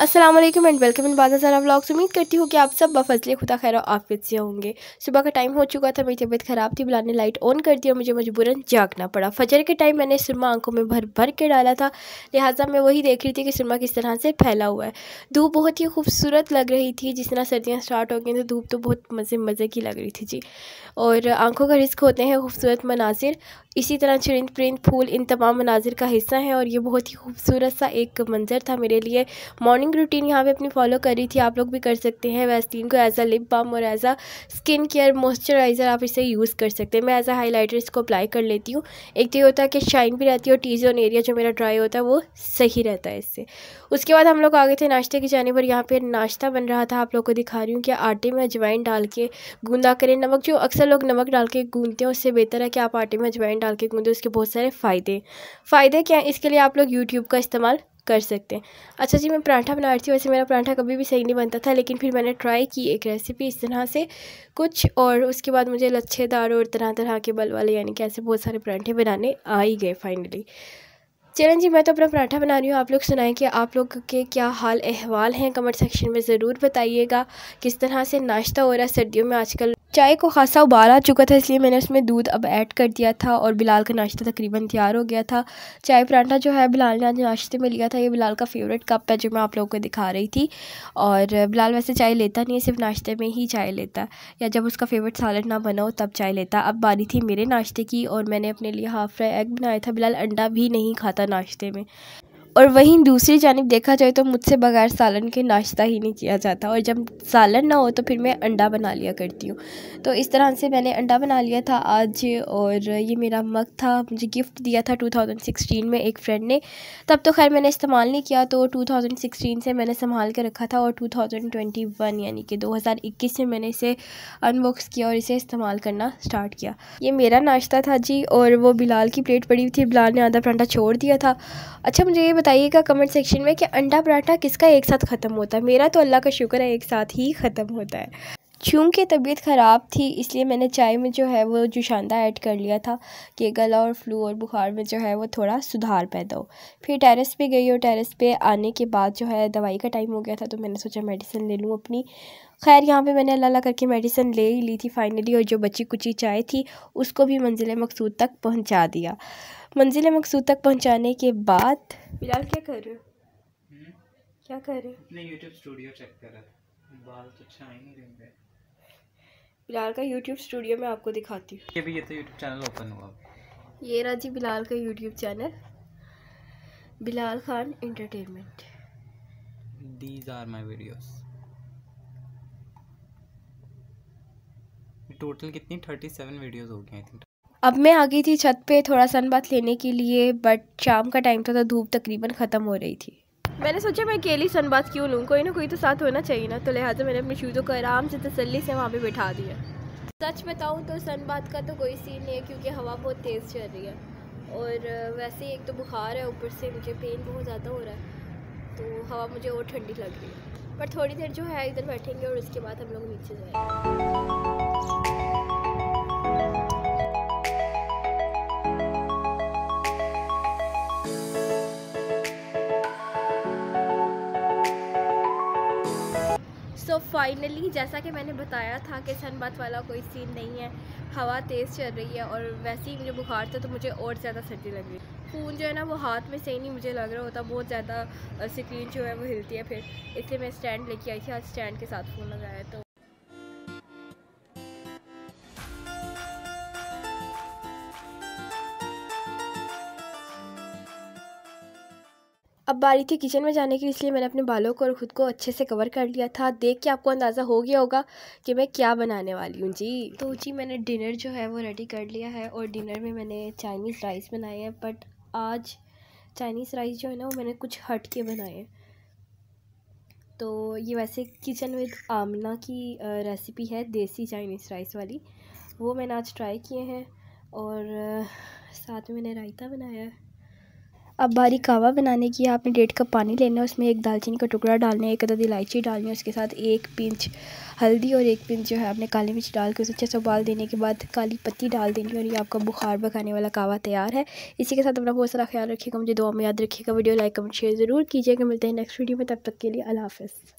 Aslam and welcome in बाद सारा से उम्मीद करती हूँ कि आप सब बफजले खुदा खैर फिर से होंगे सुबह का टाइम हो चुका था मेरी तबीयत ख़राब थी बुलाने लाइट ऑन कर दिया मुझे मजबूरन जागना पड़ा फजर के टाइम मैंने सुरमा आंखों में भर भर के डाला था लिहाजा मैं वही देख रही थी कि सुरमा किस तरह से फैला हुआ है धूप बहुत ही खूबसूरत लग रही थी जिस तरह सर्दियाँ स्टार्ट हो गई तो धूप तो बहुत मज़े मज़े की लग रही थी जी और आंखों का रिस्क होते हैं खूबसूरत मनाजिर इसी तरह चरिंद परिंद फूल इन तमाम मनाजिर का हिस्सा है और ये बहुत ही खूबसूरत सा एक मंजर था मेरे लिए मॉर्निंग मॉर्निंग रूटीन यहाँ पे अपनी फॉलो करी थी आप लोग भी कर सकते हैं वैसलीन को एज अ लिप बाम और as a skin care moisturiser आप इसे यूज़ कर सकते हैं मैं एज अ हाईलाइटर इसको अप्लाई कर लेती हूँ एक तो ये होता है कि शाइन भी रहती है और टी जोन एरिया जो मेरा ड्राई होता है वो सही रहता है इससे उसके बाद हम लोग आ गए थे नाश्ते की जाने पर यहाँ पर नाश्ता बन रहा था आप लोग को दिखा रही हूँ कि आटे में अजवाइन डाल के गूंदा करें नमक जो अक्सर लोग नमक डाल के गूंदते हैं उससे बेहतर है कि आप आटे में अजवाइन डाल के गूंदें उसके बहुत सारे फ़ायदे फ़ायदे क्या इसके लिए आप लोग यूट्यूब का इस्तेमाल कर सकते हैं अच्छा जी मैं पराठा बना रही थी वैसे मेरा पराठा कभी भी सही नहीं बनता था लेकिन फिर मैंने ट्राई की एक रेसिपी इस तरह से कुछ और उसके बाद मुझे लच्छेदार और तरह तरह के बल वाले यानी कि ऐसे बहुत सारे पराठे बनाने आ ही गए फाइनली चलन जी मैं तो अपना पराठा बना रही हूँ आप लोग सुनाएं कि आप लोग के क्या हाल अहवाल हैं कमेंट सेक्शन में ज़रूर बताइएगा किस तरह से नाश्ता हो रहा है सर्दियों में आजकल चाय को खासा उबाल आ चुका था इसलिए मैंने उसमें दूध अब ऐड कर दिया था और बिलाल का नाश्ता तकरीबन तैयार हो गया था चाय परांठा जो है बिलाल ने आज नाश्ते में लिया था ये बिलाल का फेवरेट कप है जो मैं आप लोगों को दिखा रही थी और बिलाल वैसे चाय लेता नहीं है सिर्फ नाश्ते में ही चाय लेता या जब उसका फेवरेट सालड ना बना हो तब चाय लेता अब बारी थी मेरे नाश्ते की और मैंने अपने लिए हाफ फ्राई एग बनाया था बिलाल अंडा भी नहीं खाता नाश्ते में और वहीं दूसरी जानब देखा जाए तो मुझसे बगैर सालन के नाश्ता ही नहीं किया जाता और जब सालन ना हो तो फिर मैं अंडा बना लिया करती हूँ तो इस तरह से मैंने अंडा बना लिया था आज और ये मेरा मग था मुझे गिफ्ट दिया था 2016 में एक फ्रेंड ने तब तो खैर मैंने इस्तेमाल नहीं किया तो 2016 से मैंने संभाल के रखा था और 2021 यानी कि 2021 से मैंने इसे अनबॉक्स किया और इसे इस्तेमाल करना स्टार्ट किया ये मेरा नाश्ता था जी और वो बिलाल की प्लेट पड़ी हुई थी बिलाल ने आधा परांठा छोड़ दिया था अच्छा मुझे ये बताइएगा कमेंट सेक्शन में कि अंडा पराठा किसका एक साथ ख़त्म होता है मेरा तो अल्लाह का शुक्र है एक साथ ही ख़त्म होता है चूँकि तबीयत ख़राब थी इसलिए मैंने चाय में जो है वो जुशांदा ऐड कर लिया था कि गला और फ्लू और बुखार में जो है वो थोड़ा सुधार पैदा हो फिर टेरेस पे गई और टेरेस पे आने के बाद जो है दवाई का टाइम हो गया था तो मैंने सोचा मेडिसिन ले लूँ अपनी खैर यहाँ पे मैंने अल्लाह करके मेडिसिन ले ही ली थी फाइनली और जो बची कुची चाय थी उसको भी मंजिल मकसूद तक पहुँचा दिया मंजिल मकसूद तक पहुँचाने के बाद बिलाल क्या कर रहे हो हम्म? क्या कर रहे हो अपने YouTube स्टूडियो चेक कर रहा था बाल तो अच्छा ही नहीं रहे बिलाल का YouTube स्टूडियो मैं आपको दिखाती हूँ ये भी ये तो YouTube चैनल ओपन हुआ ये रहा जी बिलाल का YouTube channel Bilal Khan entertainment these are my videos total कितनी थर्टी सेवन वीडियोज़ हो गई आई थिंक अब मैं आ गई थी छत पे थोड़ा सन बात लेने के लिए बट शाम का टाइम था तो धूप तकरीबन ख़त्म हो रही थी मैंने सोचा मैं अकेली सन बात क्यों लूँ कोई ना कोई तो साथ होना चाहिए ना तो लिहाजा मैंने अपने शूज़ों को आराम से तसली से वहाँ पर बिठा दिया सच बताऊँ तो सन बात का तो कोई सीन नहीं है क्योंकि हवा बहुत तेज़ चल रही है और वैसे एक तो बुखार है ऊपर से मुझे पेन बहुत ज़्यादा हो रहा है तो हवा मुझे और ठंडी लग रही है पर थोड़ी देर जो है इधर बैठेंगे और उसके बाद हम लोग नीचे जाएंगे सो so फाइनली जैसा कि मैंने बताया था कि बात वाला कोई सीन नहीं है हवा तेज़ चल रही है और वैसे ही मुझे बुखार था तो मुझे और ज़्यादा सर्दी लग रही फ़ोन जो है ना वो हाथ में सही नहीं मुझे लग रहा होता बहुत ज़्यादा स्क्रीन जो है वो हिलती है फिर इसलिए मैं स्टैंड लेके आई थी आज स्टैंड के साथ फ़ोन लगाया तो अब बारी थी किचन में जाने लिए इसलिए मैंने अपने बालों को और ख़ुद को अच्छे से कवर कर लिया था देख के आपको अंदाज़ा हो गया होगा कि मैं क्या बनाने वाली हूँ जी तो जी मैंने डिनर जो है वो रेडी कर लिया है और डिनर में मैंने चाइनीज़ राइस बनाए हैं बट आज चाइनीज़ राइस जो है ना वो मैंने कुछ हट के बनाए हैं तो ये वैसे किचन विद आमना की रेसिपी है देसी चाइनीज़ राइस वाली वो मैंने आज ट्राई किए हैं और साथ में मैंने रायता बनाया है अब बारी कावा बनाने की आपने डेढ़ कप पानी लेना है उसमें एक दालचीनी का टुकड़ा डालना है एक अदद इलायची डालनी है उसके साथ एक पिंच हल्दी और एक पिंच जो है आपने काली मिर्च डाल के उसे अच्छे से उबाल देने के बाद काली पत्ती डाल देनी है और ये आपका बुखार बखाने वाला कावा तैयार है इसी के साथ अपना बहुत सारा ख्याल रखिएगा मुझे दुआ में याद रखिएगा वीडियो लाइक कमेंट शेयर ज़रूर कीजिएगा मिलते हैं नेक्स्ट वीडियो में तब तक के लिए अला हाफ़